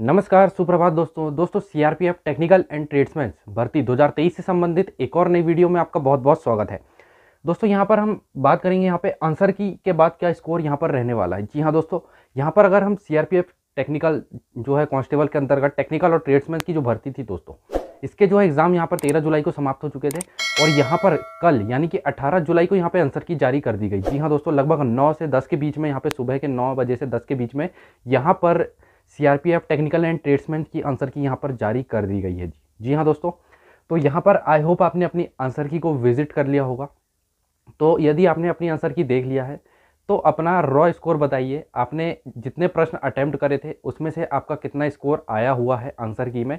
नमस्कार सुप्रभात दोस्तों दोस्तों सीआरपीएफ टेक्निकल एंड ट्रेड्समैन भर्ती 2023 से संबंधित एक और नई वीडियो में आपका बहुत बहुत स्वागत है दोस्तों यहाँ पर हम बात करेंगे यहाँ पे आंसर की के बाद क्या स्कोर यहाँ पर रहने वाला है जी हाँ दोस्तों यहाँ पर अगर हम सीआरपीएफ टेक्निकल जो है कॉन्स्टेबल के अंतर्गत टेक्निकल और ट्रेड्समैन की जो भर्ती थी दोस्तों इसके जो है एग्ज़ाम यहाँ पर तेरह जुलाई को समाप्त हो चुके थे और यहाँ पर कल यानी कि अठारह जुलाई को यहाँ पे आंसर की जारी कर दी गई जी हाँ दोस्तों लगभग नौ से दस के बीच में यहाँ पे सुबह के नौ बजे से दस के बीच में यहाँ पर सी टेक्निकल एंड ट्रेड्समैन की आंसर की यहाँ पर जारी कर दी गई है जी जी हाँ दोस्तों तो यहाँ पर आई होप आपने अपनी आंसर की को विजिट कर लिया होगा तो यदि आपने अपनी आंसर की देख लिया है तो अपना रॉ स्कोर बताइए आपने जितने प्रश्न अटैम्प्ट करे थे उसमें से आपका कितना स्कोर आया हुआ है आंसर की में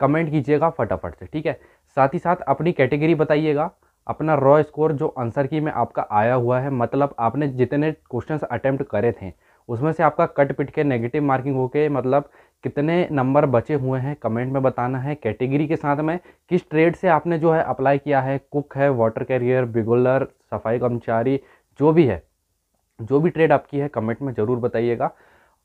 कमेंट कीजिएगा फटाफट से ठीक है साथ ही साथ अपनी कैटेगरी बताइएगा अपना रॉ स्कोर जो आंसर की में आपका आया हुआ है मतलब आपने जितने क्वेश्चंस अटैम्प्ट करे थे उसमें से आपका कट पिट के नेगेटिव मार्किंग होके मतलब कितने नंबर बचे हुए हैं कमेंट में बताना है कैटेगरी के साथ में किस ट्रेड से आपने जो है अप्लाई किया है कुक है वाटर कैरियर बिगुलर सफाई कर्मचारी जो भी है जो भी ट्रेड आपकी है कमेंट में ज़रूर बताइएगा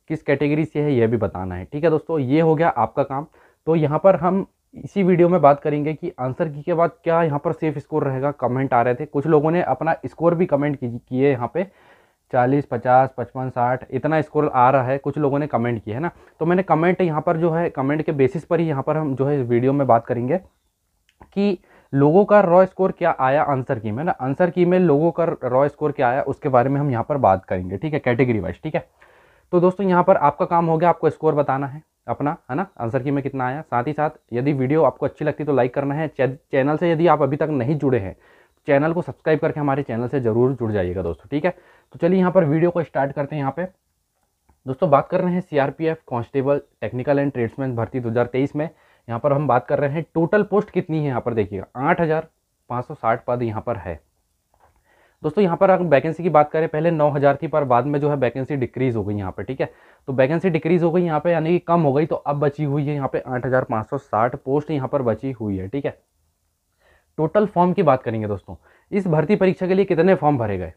किस कैटेगरी से है यह भी बताना है ठीक है दोस्तों ये हो गया आपका काम तो यहाँ पर हम इसी वीडियो में बात करेंगे कि आंसर की के बाद क्या यहाँ पर सेफ स्कोर रहेगा कमेंट आ रहे थे कुछ लोगों ने अपना स्कोर भी कमेंट किए यहाँ पे चालीस पचास पचपन साठ इतना स्कोर आ रहा है कुछ लोगों ने कमेंट किया है ना तो मैंने कमेंट यहाँ पर जो है कमेंट के बेसिस पर ही यहाँ पर हम जो है वीडियो में बात करेंगे कि लोगों का रॉ स्कोर क्या आया आंसर की में ना आंसर की में लोगों का रॉ स्कोर क्या आया उसके बारे में हम यहाँ पर बात करेंगे ठीक है कैटेगरी वाइज ठीक है तो दोस्तों यहाँ पर आपका काम हो गया आपको स्कोर बताना है अपना है ना आंसर की में कितना आया साथ ही साथ यदि वीडियो आपको अच्छी लगती तो लाइक करना है चैनल से यदि आप अभी तक नहीं जुड़े हैं चैनल को सब्सक्राइब करके हमारे चैनल से ज़रूर जुड़ जाइएगा दोस्तों ठीक है तो चलिए यहाँ पर वीडियो को स्टार्ट करते हैं यहाँ पे दोस्तों बात कर रहे हैं CRPF constable technical and tradesman भर्ती 2023 में यहाँ पर हम बात कर रहे हैं टोटल पोस्ट कितनी है यहाँ पर देखिएगा आठ हज़ार सौ साठ पद यहाँ पर है दोस्तों यहाँ पर अगर वैकेंसी की बात करें पहले नौ हज़ार थी पर बाद में जो है वैकेंसी डिक्रीज़ हो गई यहाँ पर ठीक है तो वैकेंसी डिक्रीज़ हो गई यहाँ पर यानी कि कम हो गई तो अब बची हुई है यहाँ पर आठ हज़ार सौ साठ पोस्ट यहाँ पर बची हुई है ठीक है टोटल फॉर्म की बात करेंगे दोस्तों इस भर्ती परीक्षा के लिए कितने फॉर्म भरे गए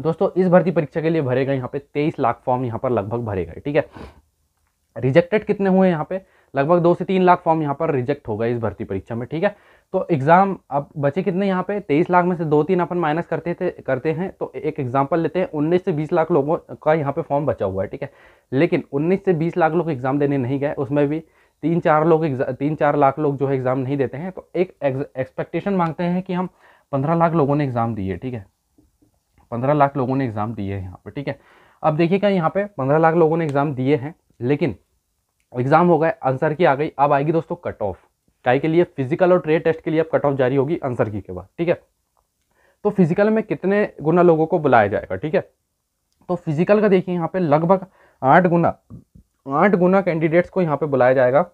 दोस्तों इस भर्ती परीक्षा के लिए भरे गए यहाँ पे तेईस लाख फॉर्म यहाँ पर लगभग भरे गए ठीक है रिजेक्टेड कितने हुए यहाँ पे लगभग दो से तीन लाख फॉर्म यहाँ पर रिजेक्ट हो गए इस भर्ती परीक्षा में ठीक है तो एग्ज़ाम अब बचे कितने यहाँ पे तेईस लाख में से दो तीन अपन माइनस करते थे करते हैं तो एक एग्जाम्पल लेते हैं उन्नीस से बीस लाख लोगों का यहाँ पे फॉर्म बचा हुआ है ठीक है लेकिन उन्नीस से बीस लाख लोग एग्ज़ाम देने नहीं गए उसमें भी तीन चार लोग तीन चार लाख लोग जो है एग्ज़ाम नहीं देते हैं तो एक एक्सपेक्टेशन मांगते हैं कि हम पंद्रह लाख लोगों ने एग्ज़ाम दिए ठीक है पंद्रह लाख लोगों ने एग्ज़ाम दिए हैं यहाँ पर ठीक है अब देखिएगा यहाँ पे पंद्रह लाख लोगों ने एग्ज़ाम दिए हैं लेकिन एग्ज़ाम हो गए आंसर की आ गई अब आएगी दोस्तों कट ऑफ काय के लिए फिजिकल और ट्रेड टेस्ट के लिए अब कट ऑफ जारी होगी आंसर की के बाद ठीक है तो फिजिकल में कितने गुना लोगों को बुलाया जाएगा ठीक है तो फिजिकल का देखिए यहाँ पे लगभग आठ गुना आठ गुना कैंडिडेट्स को यहाँ पर बुलाया जाएगा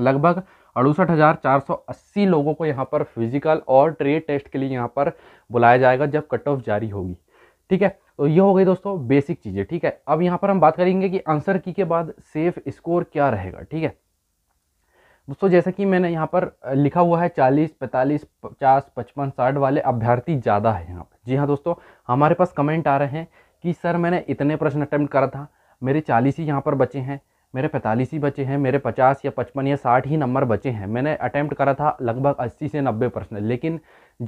लगभग अड़सठ हज़ार चार सौ अस्सी लोगों को यहाँ पर फिजिकल और ट्रेड टेस्ट के लिए यहाँ पर बुलाया जाएगा जब कट ऑफ जारी होगी ठीक है तो ये हो गई दोस्तों बेसिक चीज़ें ठीक है अब यहाँ पर हम बात करेंगे कि आंसर की के बाद सेफ स्कोर क्या रहेगा ठीक है दोस्तों जैसा कि मैंने यहाँ पर लिखा हुआ है चालीस पैंतालीस पचास पचपन साठ वाले अभ्यर्थी ज़्यादा है यहाँ पर जी हाँ दोस्तों हमारे पास कमेंट आ रहे हैं कि सर मैंने इतने प्रश्न अटैम्प्ट करा था मेरे चालीस ही यहाँ पर बचे हैं मेरे पैंतालीस ही बचे हैं मेरे पचास या पचपन या साठ ही नंबर बचे हैं मैंने अटैम्प्ट करा था लगभग अस्सी से नब्बे परसेंट लेकिन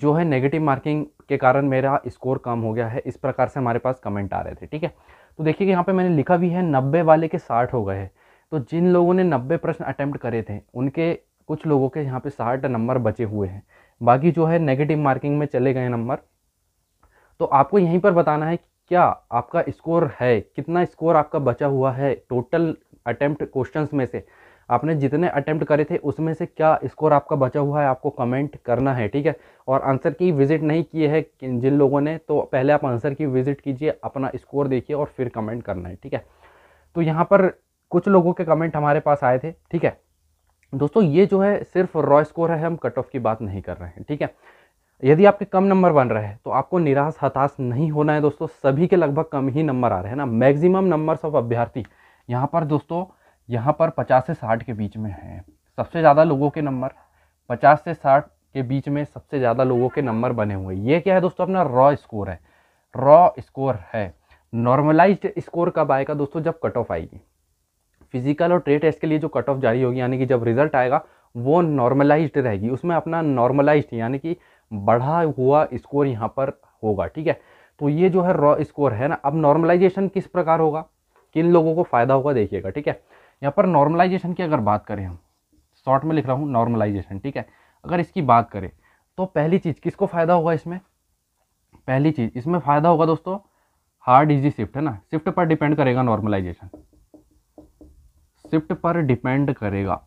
जो है नेगेटिव मार्किंग के कारण मेरा स्कोर कम हो गया है इस प्रकार से हमारे पास कमेंट आ रहे थे ठीक है तो देखिए यहाँ पर मैंने लिखा भी है नब्बे वाले के साठ हो गए तो जिन लोगों ने नब्बे प्रश्न अटैम्प्ट करे थे उनके कुछ लोगों के यहाँ पे साठ नंबर बचे हुए हैं बाकी जो है नेगेटिव मार्किंग में चले गए नंबर तो आपको यहीं पर बताना है कि क्या आपका स्कोर है कितना स्कोर आपका बचा हुआ है टोटल अटैम्प्ट क्वेश्चन में से आपने जितने अटैम्प्ट करे थे उसमें से क्या स्कोर आपका बचा हुआ है आपको कमेंट करना है ठीक है और आंसर की विजिट नहीं किए है जिन लोगों ने तो पहले आप आंसर की विजिट कीजिए अपना स्कोर देखिए और फिर कमेंट करना है ठीक है तो यहाँ पर कुछ लोगों के कमेंट हमारे पास आए थे ठीक है दोस्तों ये जो है सिर्फ रॉ स्कोर है हम कट ऑफ की बात नहीं कर रहे हैं ठीक है यदि आपके कम नंबर बन रहे हैं तो आपको निराश हताश नहीं होना है दोस्तों सभी के लगभग कम ही नंबर आ रहे हैं ना मैक्सिमम नंबर्स ऑफ अभ्यर्थी यहाँ पर दोस्तों यहाँ पर पचास से साठ के बीच में हैं सबसे ज़्यादा लोगों के नंबर पचास से साठ के बीच में सबसे ज़्यादा लोगों के नंबर बने हुए ये क्या है दोस्तों अपना रॉ स्कोर है रॉ स्कोर है नॉर्मलाइज्ड स्कोर कब आएगा दोस्तों जब कट ऑफ आएगी फिजिकल और ट्रेड टेस्ट के लिए जो कट ऑफ जारी होगी यानी कि जब रिजल्ट आएगा वो नॉर्मलाइज्ड रहेगी उसमें अपना नॉर्मलाइज्ड यानी कि बढ़ा हुआ स्कोर यहाँ पर होगा ठीक है तो ये जो है रॉ स्कोर है ना अब नॉर्मलाइजेशन किस प्रकार होगा किन लोगों को फ़ायदा होगा देखिएगा ठीक है यहाँ पर नॉर्मलाइजेशन की अगर बात करें हम शॉर्ट में लिख रहा हूँ नॉर्मलाइजेशन ठीक है अगर इसकी बात करें तो पहली चीज़ किसको फ़ायदा होगा इसमें पहली चीज़ इसमें फ़ायदा होगा दोस्तों हार्ड इजी शिफ्ट है ना शिफ्ट पर डिपेंड करेगा नॉर्मलाइजेशन शिफ्ट पर डिपेंड करेगा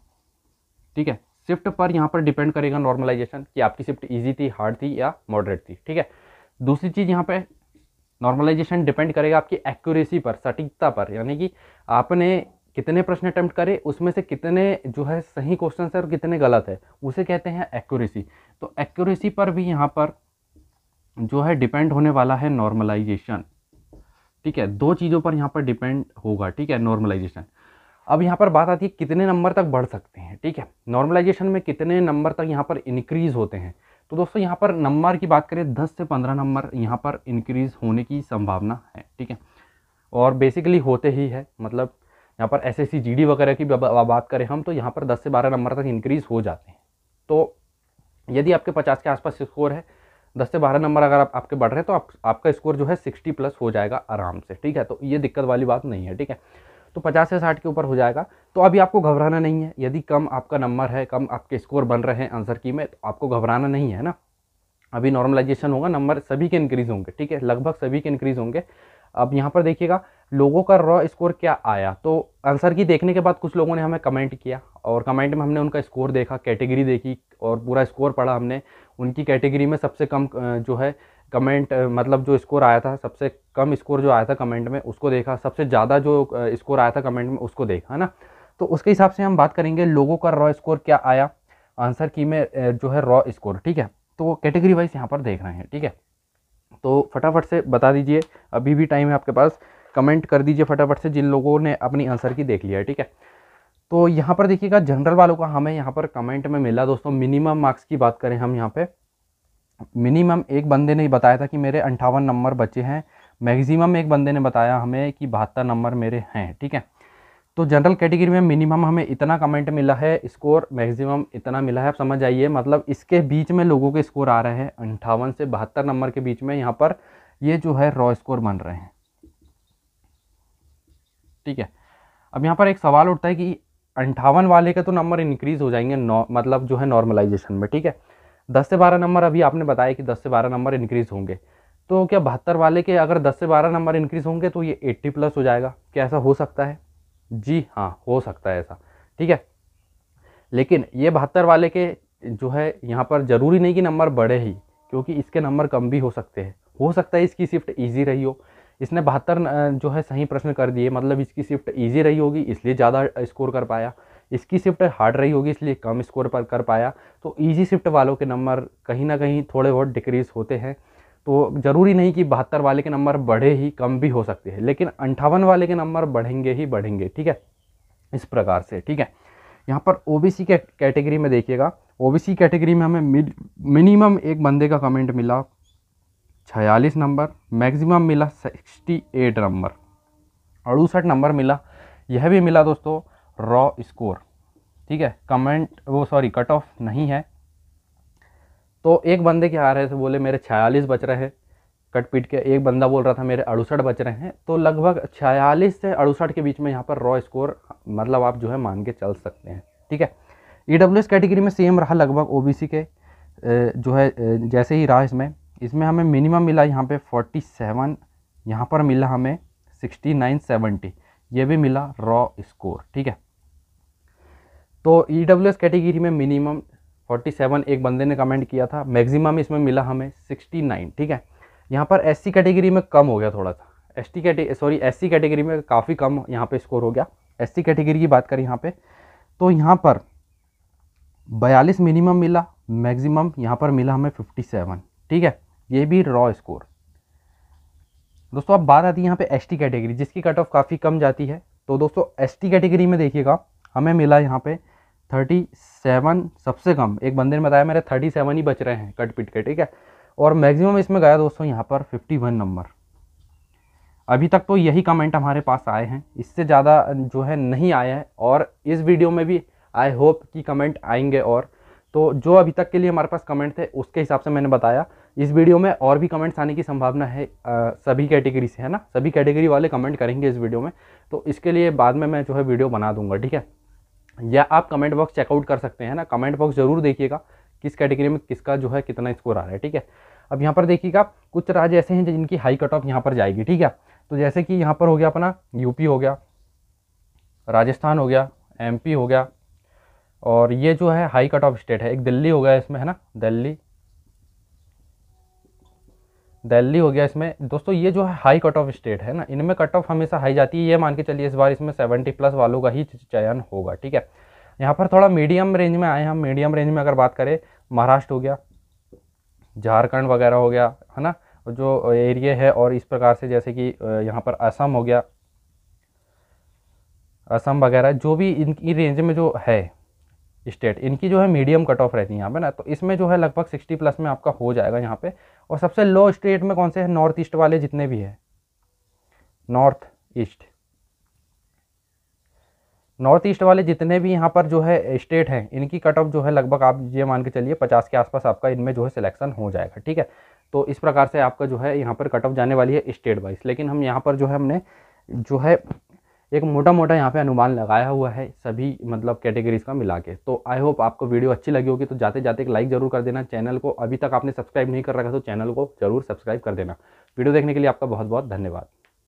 ठीक है शिफ्ट पर यहाँ पर डिपेंड करेगा नॉर्मलाइजेशन कि आपकी शिफ्ट ईजी थी हार्ड थी या मॉडरेट थी ठीक है दूसरी चीज़ यहाँ पर नॉर्मलाइजेशन डिपेंड करेगा आपकी एक्यूरेसी पर सटीकता पर यानी कि आपने कितने प्रश्न अटैम्प्ट करे उसमें से कितने जो है सही क्वेश्चन है और कितने गलत है उसे कहते हैं एक्यूरेसी तो एक्यूरेसी पर भी यहाँ पर जो है डिपेंड होने वाला है नॉर्मलाइजेशन ठीक है दो चीज़ों पर यहाँ पर डिपेंड होगा ठीक है नॉर्मलाइजेशन अब यहाँ पर बात आती है कितने नंबर तक बढ़ सकते हैं ठीक है नॉर्मलाइजेशन में कितने नंबर तक यहाँ पर इंक्रीज़ होते हैं तो दोस्तों यहाँ पर नंबर की बात करें दस से पंद्रह नंबर यहाँ पर इंक्रीज़ होने की संभावना है ठीक है और बेसिकली होते ही है मतलब यहाँ पर एस एस वगैरह की बात करें हम तो यहाँ पर दस से बारह नंबर तक इंक्रीज़ हो जाते हैं तो यदि आपके पचास के आसपास स्कोर है दस से बारह नंबर अगर आप, आपके बढ़ रहे हैं तो आप, आपका स्कोर जो है सिक्सटी प्लस हो जाएगा आराम से ठीक है तो ये दिक्कत वाली बात नहीं है ठीक है तो 50 से 60 के ऊपर हो जाएगा तो अभी आपको घबराना नहीं है यदि कम आपका नंबर है कम आपके स्कोर बन रहे हैं आंसर की में तो आपको घबराना नहीं है ना अभी नॉर्मलाइजेशन होगा नंबर सभी के इंक्रीज़ होंगे ठीक है लगभग सभी के इंक्रीज़ होंगे अब यहाँ पर देखिएगा लोगों का रॉ स्कोर क्या आया तो आंसर की देखने के बाद कुछ लोगों ने हमें कमेंट किया और कमेंट में हमने उनका स्कोर देखा कैटेगरी देखी और पूरा स्कोर पढ़ा हमने उनकी कैटेगरी में सबसे कम जो है कमेंट मतलब जो स्कोर आया था सबसे कम स्कोर जो आया था कमेंट में उसको देखा सबसे ज़्यादा जो स्कोर आया था कमेंट में उसको देखा है ना तो उसके हिसाब से हम बात करेंगे लोगों का रॉ स्कोर क्या आया आंसर की में जो है रॉ स्कोर ठीक है तो कैटेगरी वाइज यहाँ पर देख रहे हैं ठीक है तो फटाफट से बता दीजिए अभी भी टाइम है आपके पास कमेंट कर दीजिए फटाफट से जिन लोगों ने अपनी आंसर की देख लिया है ठीक है तो यहाँ पर देखिएगा जनरल वालों का हमें यहाँ पर कमेंट में मिला दोस्तों मिनिमम मार्क्स की बात करें हम यहाँ पे मिनिमम एक बंदे ने बताया था कि मेरे अंठावन नंबर बचे हैं मैक्सिमम एक बंदे ने बताया हमें कि बहत्तर नंबर मेरे हैं ठीक है तो जनरल कैटेगरी में मिनिमम हमें इतना कमेंट मिला है स्कोर मैक्सिमम इतना मिला है आप समझ आइए मतलब इसके बीच में लोगों के स्कोर आ रहे हैं अंठावन से बहत्तर नंबर के बीच में यहाँ पर ये जो है रॉ स्कोर बन रहे हैं ठीक है अब यहाँ पर एक सवाल उठता है कि अंठावन वाले के तो नंबर इंक्रीज़ हो जाएंगे मतलब जो है नॉर्मलाइजेशन में ठीक है दस से बारह नंबर अभी आपने बताया कि दस से बारह नंबर इंक्रीज़ होंगे तो क्या बहत्तर वाले के अगर दस से बारह नंबर इंक्रीज़ होंगे तो ये एट्टी प्लस हो जाएगा क्या ऐसा हो सकता है जी हाँ हो सकता है ऐसा ठीक है लेकिन ये बहत्तर वाले के जो है यहाँ पर ज़रूरी नहीं कि नंबर बढ़े ही क्योंकि इसके नंबर कम भी हो सकते हैं हो सकता है इसकी शिफ्ट ईजी रही हो इसने बहत्तर जो है सही प्रश्न कर दिए मतलब इसकी शिफ्ट ईजी रही होगी इसलिए ज़्यादा स्कोर कर पाया इसकी शिफ्ट हार्ड रही होगी इसलिए कम स्कोर पर कर पाया तो ईजी शिफ्ट वालों के नंबर कहीं ना कहीं थोड़े बहुत डिक्रीज़ होते हैं तो ज़रूरी नहीं कि बहत्तर वाले के नंबर बढ़े ही कम भी हो सकते हैं लेकिन अंठावन वाले के नंबर बढ़ेंगे ही बढ़ेंगे ठीक है इस प्रकार से ठीक है यहाँ पर ओ बी सी के कैटेगरी में देखिएगा ओ बी सी कैटेगरी में हमें मिनिमम एक बंदे का कमेंट मिला छियालीस नंबर मैक्सिमम मिला सिक्सटी एट नंबर अड़सठ नंबर मिला यह भी मिला दोस्तों रॉ स्कोर ठीक है कमेंट वो सॉरी कट ऑफ नहीं है तो एक बंदे के आ रहे थे बोले मेरे छियालीस बच रहे हैं कट पीट के एक बंदा बोल रहा था मेरे अड़सठ बच रहे हैं तो लगभग छियालीस से अड़सठ के बीच में यहाँ पर रॉ स्कोर मतलब आप जो है मान के चल सकते हैं ठीक है ई e कैटेगरी में सेम रहा लगभग ओ के जो है जैसे ही रहा इसमें इसमें हमें मिनिमम मिला यहाँ पे 47 यहाँ पर मिला हमें 69 70 ये भी मिला रॉ स्कोर ठीक है तो ई डब्ल्यू एस कैटेगरी में मिनिमम 47 एक बंदे ने कमेंट किया था मैक्सिमम इसमें मिला हमें 69 ठीक है यहाँ पर एस कैटेगरी में कम हो गया थोड़ा सा एस टी कैटे सॉरी एस कैटेगरी में काफ़ी कम यहाँ पे स्कोर हो गया एस कैटेगरी की बात करें यहाँ पे तो यहाँ पर बयालीस मिनिमम मिला मैक्सिमम यहाँ पर मिला हमें 57 ठीक है ये भी रॉ स्कोर दोस्तों अब बात आती है यहाँ पर एस कैटेगरी जिसकी कट ऑफ काफ़ी कम जाती है तो दोस्तों एस कैटेगरी में देखिएगा हमें मिला यहाँ पे थर्टी सेवन सबसे कम एक बंदे ने बताया मेरे थर्टी सेवन ही बच रहे हैं कट पिट के ठीक है और मैक्सिमम इसमें गया दोस्तों यहाँ पर फिफ्टी वन नंबर अभी तक तो यही कमेंट हमारे पास आए हैं इससे ज़्यादा जो है नहीं आया है और इस वीडियो में भी आई होप कि कमेंट आएंगे और तो जो अभी तक के लिए हमारे पास कमेंट थे उसके हिसाब से मैंने बताया इस वीडियो में और भी कमेंट्स आने की संभावना है आ, सभी कैटेगरी से है ना सभी कैटेगरी वाले कमेंट करेंगे इस वीडियो में तो इसके लिए बाद में मैं जो है वीडियो बना दूंगा ठीक है या आप कमेंट बॉक्स चेकआउट कर सकते हैं ना कमेंट बॉक्स ज़रूर देखिएगा किस कैटेगरी में किसका जो है कितना स्कोर आ रहा है ठीक है अब यहाँ पर देखिएगा कुछ राज्य ऐसे हैं जिनकी हाई कट ऑफ यहाँ पर जाएगी ठीक है तो जैसे कि यहाँ पर हो गया अपना यूपी हो गया राजस्थान हो गया एमपी हो गया और ये जो है हाई कट ऑफ स्टेट है एक दिल्ली हो गया इसमें है ना दिल्ली दिल्ली हो गया इसमें दोस्तों ये जो है हाई कट ऑफ स्टेट है ना इनमें कट ऑफ हमेशा हाई जाती है ये मान के चलिए इस बार इसमें सेवेंटी प्लस वालों का ही चयन होगा ठीक है यहाँ पर थोड़ा मीडियम रेंज में आए हम मीडियम रेंज में अगर बात करें महाराष्ट्र हो गया झारखंड वगैरह हो गया है ना जो एरिए है और इस प्रकार से जैसे कि यहाँ पर असम हो गया असम वगैरह जो भी इनकी रेंज में जो है स्टेट इनकी जो है मीडियम कट ऑफ रहती है यहाँ पे ना तो इसमें जो है लगभग सिक्सटी प्लस में आपका हो जाएगा यहाँ पे और सबसे लो स्टेट में कौन से हैं नॉर्थ ईस्ट वाले जितने भी हैं नॉर्थ ईस्ट नॉर्थ ईस्ट वाले जितने भी यहाँ पर जो है स्टेट हैं इनकी कट ऑफ जो है लगभग आप ये मान के चलिए पचास के आसपास आपका इनमें जो है सिलेक्शन हो जाएगा ठीक है तो इस प्रकार से आपका जो है यहाँ पर कट ऑफ जाने वाली है स्टेट वाइज लेकिन हम यहाँ पर जो है हमने जो है एक मोटा मोटा यहाँ पे अनुमान लगाया हुआ है सभी मतलब कैटेगरीज का मिला के तो आई होप आपको वीडियो अच्छी लगी होगी तो जाते जाते एक लाइक जरूर कर देना चैनल को अभी तक आपने सब्सक्राइब नहीं कर रखा तो चैनल को जरूर सब्सक्राइब कर देना वीडियो देखने के लिए आपका बहुत बहुत धन्यवाद